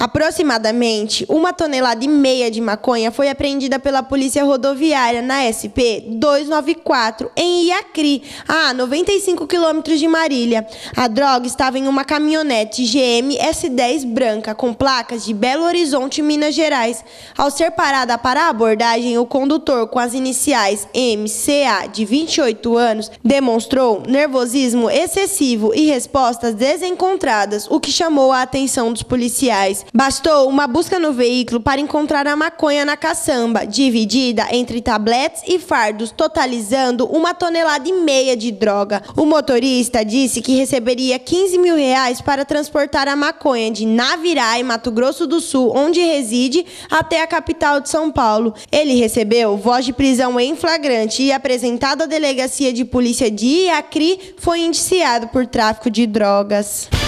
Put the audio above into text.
Aproximadamente uma tonelada e meia de maconha foi apreendida pela Polícia Rodoviária na SP 294 em Iacri, a 95 quilômetros de Marília. A droga estava em uma caminhonete GM S10 branca com placas de Belo Horizonte, Minas Gerais. Ao ser parada para a abordagem, o condutor com as iniciais MCA de 28 anos demonstrou nervosismo excessivo e respostas desencontradas, o que chamou a atenção dos policiais. Bastou uma busca no veículo para encontrar a maconha na caçamba, dividida entre tabletes e fardos, totalizando uma tonelada e meia de droga. O motorista disse que receberia 15 mil reais para transportar a maconha de Navirai, Mato Grosso do Sul, onde reside, até a capital de São Paulo. Ele recebeu voz de prisão em flagrante e apresentado à delegacia de polícia de Iacri, foi indiciado por tráfico de drogas.